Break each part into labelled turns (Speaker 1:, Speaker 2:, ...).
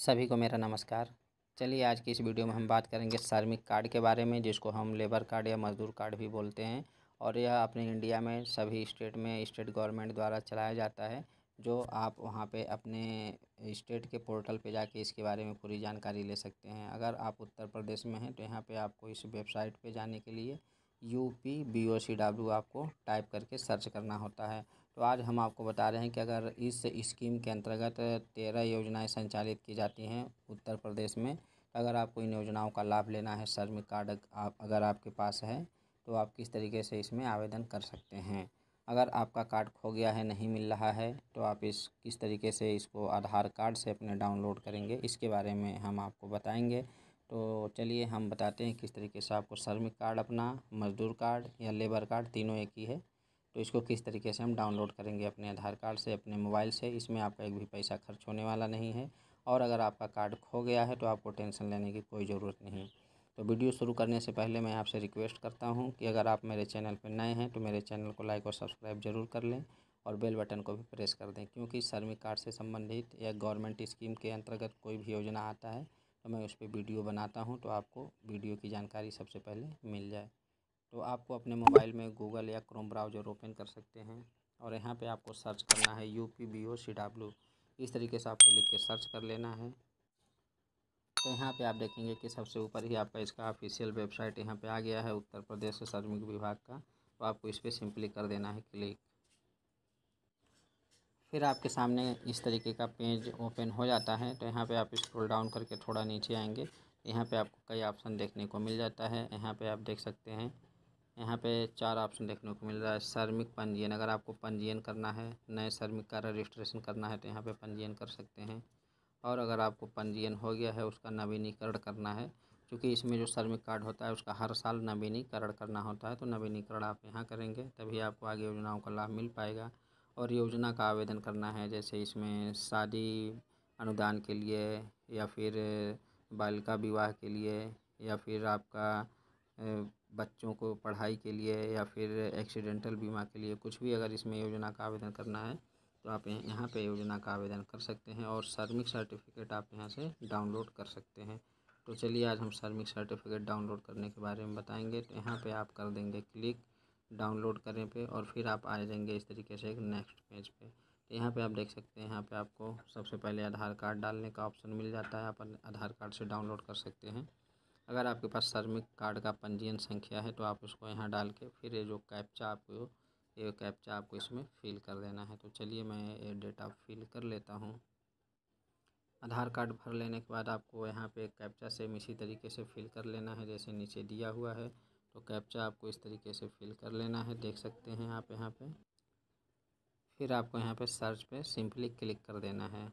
Speaker 1: सभी को मेरा नमस्कार चलिए आज की इस वीडियो में हम बात करेंगे श्रमिक कार्ड के बारे में जिसको हम लेबर कार्ड या मजदूर कार्ड भी बोलते हैं और यह अपने इंडिया में सभी स्टेट में स्टेट गवर्नमेंट द्वारा चलाया जाता है जो आप वहाँ पे अपने स्टेट के पोर्टल पे जाके इसके बारे में पूरी जानकारी ले सकते हैं अगर आप उत्तर प्रदेश में हैं तो यहाँ पर आपको इस वेबसाइट पर जाने के लिए U P B O C W आपको टाइप करके सर्च करना होता है तो आज हम आपको बता रहे हैं कि अगर इस स्कीम के अंतर्गत तेरह योजनाएं संचालित की जाती हैं उत्तर प्रदेश में तो अगर आपको इन योजनाओं का लाभ लेना है श्रमिक कार्ड आप अगर आपके पास है तो आप किस तरीके से इसमें आवेदन कर सकते हैं अगर आपका कार्ड खो गया है नहीं मिल रहा है तो आप इस किस तरीके से इसको आधार कार्ड से अपने डाउनलोड करेंगे इसके बारे में हम आपको बताएंगे तो चलिए हम बताते हैं किस तरीके से आपको श्रमिक कार्ड अपना मजदूर कार्ड या लेबर कार्ड तीनों एक ही है तो इसको किस तरीके से हम डाउनलोड करेंगे अपने आधार कार्ड से अपने मोबाइल से इसमें आपका एक भी पैसा खर्च होने वाला नहीं है और अगर आपका कार्ड खो गया है तो आपको टेंशन लेने की कोई ज़रूरत नहीं तो वीडियो शुरू करने से पहले मैं आपसे रिक्वेस्ट करता हूँ कि अगर आप मेरे चैनल पर नए हैं तो मेरे चैनल को लाइक और सब्सक्राइब जरूर कर लें और बेल बटन को भी प्रेस कर दें क्योंकि श्रमिक कार्ड से संबंधित या गवर्नमेंट स्कीम के अंतर्गत कोई भी योजना आता है तो मैं उस पर वीडियो बनाता हूँ तो आपको वीडियो की जानकारी सबसे पहले मिल जाए तो आपको अपने मोबाइल में गूगल या क्रोम ब्राउजर ओपन कर सकते हैं और यहाँ पे आपको सर्च करना है U P B O C W इस तरीके से आपको लिख के सर्च कर लेना है तो यहाँ पे आप देखेंगे कि सबसे ऊपर ही आपका इसका ऑफिशियल वेबसाइट यहाँ पे आ गया है उत्तर प्रदेश श्रमिक विभाग का तो आपको इस पर सिंपली कर देना है क्लिक फिर आपके सामने इस तरीके का पेज ओपन हो जाता है तो यहाँ पे आप स्क्रॉल डाउन करके थोड़ा नीचे आएंगे यहाँ पे आपको कई ऑप्शन देखने को मिल जाता है यहाँ पे आप देख सकते हैं यहाँ पे चार ऑप्शन देखने को मिल रहा है श्रमिक पंजीयन अगर आपको पंजीयन करना है नए श्रमिक का रजिस्ट्रेशन करना है तो यहाँ पे पंजीयन कर सकते हैं और अगर आपको पंजीयन हो गया है उसका नवीनीकरण करना है क्योंकि इसमें जो श्रमिक कार्ड होता है उसका हर साल नवीनीकरण करना होता है तो नवीनीकरण आप यहाँ करेंगे तभी आपको आगे योजनाओं का लाभ मिल पाएगा और योजना का आवेदन करना है जैसे इसमें शादी अनुदान के लिए या फिर बालिका विवाह के लिए या फिर आपका बच्चों को पढ़ाई के लिए या फिर एक्सीडेंटल बीमा के लिए कुछ भी अगर इसमें योजना का आवेदन करना है तो आप यहाँ पे योजना का आवेदन कर सकते हैं और श्रमिक सर्टिफिकेट आप यहाँ से डाउनलोड कर सकते हैं तो चलिए आज हम श्रमिक सर्टिफिकेट डाउनलोड करने के बारे में बताएंगे तो यहाँ पे आप कर देंगे क्लिक डाउनलोड करने पे और फिर आप आ जाएंगे इस तरीके से एक नेक्स्ट पेज पे तो यहाँ पे आप देख सकते हैं यहाँ पे आपको सबसे पहले आधार कार्ड डालने का ऑप्शन मिल जाता है आप आधार कार्ड से डाउनलोड कर सकते हैं अगर आपके पास श्रमिक कार्ड का पंजीयन संख्या है तो आप उसको यहाँ डाल के फिर ये जो कैप्चा आपको ये कैप्चा आपको इसमें फ़िल कर देना है तो चलिए मैं ये डेटा फिल कर लेता हूँ आधार कार्ड भर लेने के बाद आपको यहाँ पे कैप्चा सेम इसी तरीके से फिल कर लेना है जैसे नीचे दिया हुआ है तो कैप्चा आपको इस तरीके से फिल कर लेना है देख सकते हैं आप यहाँ पे फिर आपको यहाँ पे सर्च पे सिंपली क्लिक कर देना है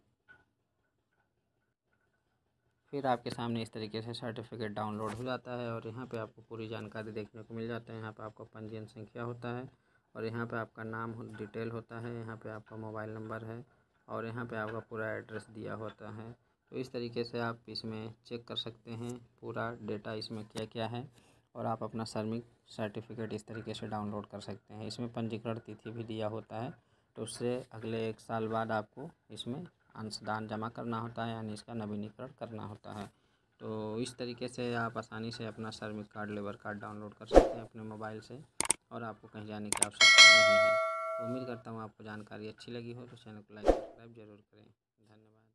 Speaker 1: फिर आपके सामने इस तरीके से सर्टिफिकेट डाउनलोड हो जाता है और यहाँ पे आपको पूरी जानकारी देखने को मिल जाता है यहाँ पे आपका पंजीयन संख्या होता है और यहाँ पे आपका नाम डिटेल होता है यहाँ पे आपका मोबाइल नंबर है और यहाँ पे आपका पूरा एड्रेस दिया होता है तो इस तरीके से आप इसमें चेक कर सकते हैं पूरा डेटा इसमें क्या क्या है और आप अपना श्रमिक सर्टिफिकेट इस तरीके से डाउनलोड कर सकते हैं इसमें पंजीकरण तिथि भी दिया होता है तो उससे अगले एक साल बाद आपको इसमें अंशदान जमा करना होता है यानी इसका नवीनीकरण करना होता है तो इस तरीके से आप आसानी से अपना श्रमिक कार्ड लेबर कार्ड डाउनलोड कर सकते हैं अपने मोबाइल से और आपको कहीं जाने की आवश्यकता नहीं है उम्मीद करता हूँ आपको जानकारी अच्छी लगी हो तो चैनल को लाइक सब्सक्राइब जरूर करें धन्यवाद